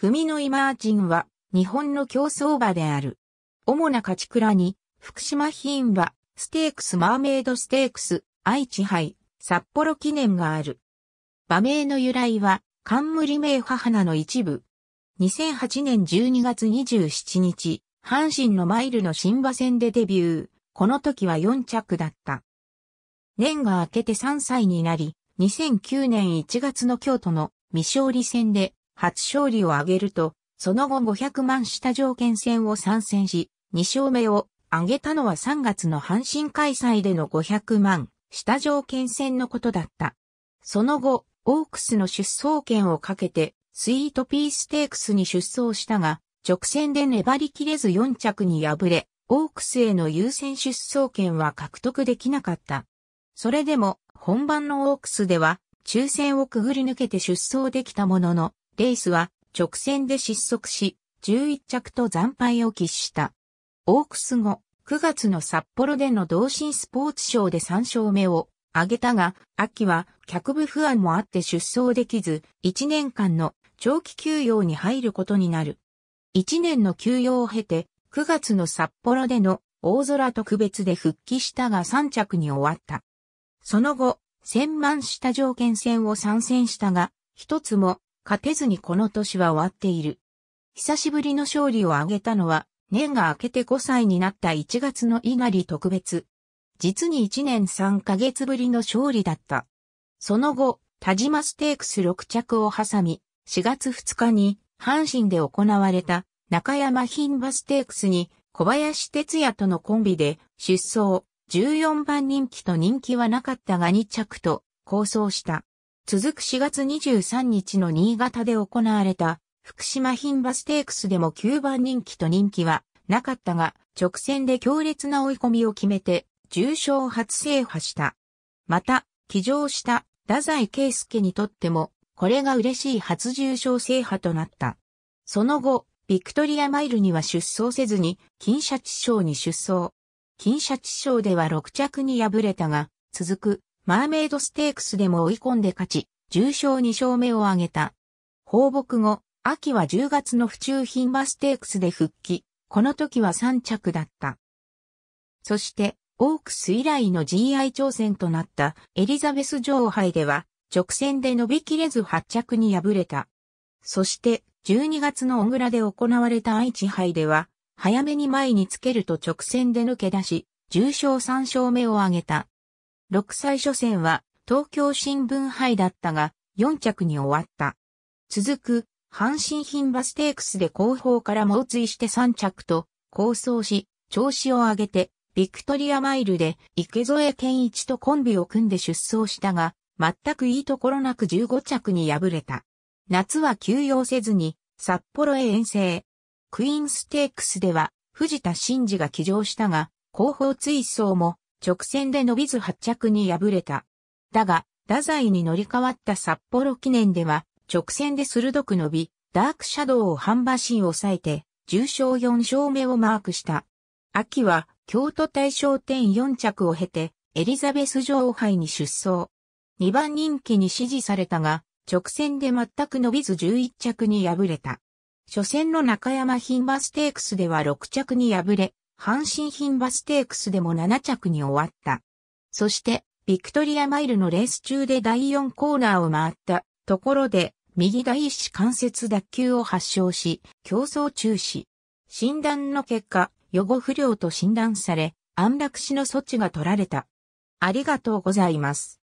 フミノイ・マーチンは、日本の競争馬である。主な勝ち倉に、福島品馬、ステークスマーメイドステークス、愛知杯、札幌記念がある。馬名の由来は、冠名母花の一部。2008年12月27日、阪神のマイルの新馬戦でデビュー。この時は4着だった。年が明けて3歳になり、2009年1月の京都の未勝利戦で初勝利を挙げると、その後500万下条件戦を参戦し、2勝目を挙げたのは3月の阪神開催での500万下条件戦のことだった。その後、オークスの出走権をかけて、スイートピーステークスに出走したが、直線で粘りきれず4着に敗れ、オークスへの優先出走権は獲得できなかった。それでも、本番のオークスでは、抽選をくぐり抜けて出走できたものの、エースは直線で失速し、11着と惨敗を喫した。オークス後、9月の札幌での同心スポーツ賞で3勝目を挙げたが、秋は脚部不安もあって出走できず、1年間の長期休養に入ることになる。1年の休養を経て、9月の札幌での大空特別で復帰したが3着に終わった。その後、千万した条件戦を参戦したが、一つも勝てずにこの年は終わっている。久しぶりの勝利を挙げたのは、年が明けて5歳になった1月の猪狩特別。実に1年3ヶ月ぶりの勝利だった。その後、田島ステークス6着を挟み、4月2日に阪神で行われた中山牝馬ステークスに小林哲也とのコンビで出走14番人気と人気はなかったが2着と構想した。続く4月23日の新潟で行われた福島牝馬ステークスでも9番人気と人気はなかったが、直線で強烈な追い込みを決めて、重賞初制覇した。また、騎乗した太宰圭介にとっても、これが嬉しい初重賞制覇となった。その後、ビクトリアマイルには出走せずに、金シャチ賞に出走。金シャチ賞では6着に敗れたが、続くマーメイドステークスでも追い込んで勝ち、重賞2勝目を挙げた。放牧後、秋は10月の府中品馬ステークスで復帰、この時は3着だった。そして、オークス以来の GI 挑戦となったエリザベス女王杯では、直線で伸びきれず8着に敗れた。そして、12月の小倉で行われた愛知杯では、早めに前につけると直線で抜け出し、重賞3勝目を挙げた。6歳初戦は東京新聞杯だったが4着に終わった。続く阪神品バステークスで後方から猛追して3着と構想し調子を上げてビクトリアマイルで池添健一とコンビを組んで出走したが全くいいところなく15着に敗れた。夏は休養せずに札幌へ遠征。クイーンステークスでは藤田真嗣が騎乗したが後方追走も直線で伸びず発着に敗れた。だが、太宰に乗り換わった札幌記念では、直線で鋭く伸び、ダークシャドウを半馬身抑えて、重賞4勝目をマークした。秋は、京都大賞点4着を経て、エリザベス女王杯に出走。2番人気に支持されたが、直線で全く伸びず11着に敗れた。初戦の中山牝馬ステークスでは6着に敗れ、阪神品バステークスでも7着に終わった。そして、ビクトリアマイルのレース中で第4コーナーを回ったところで、右第一関節脱臼を発症し、競争中止。診断の結果、予後不良と診断され、安楽死の措置が取られた。ありがとうございます。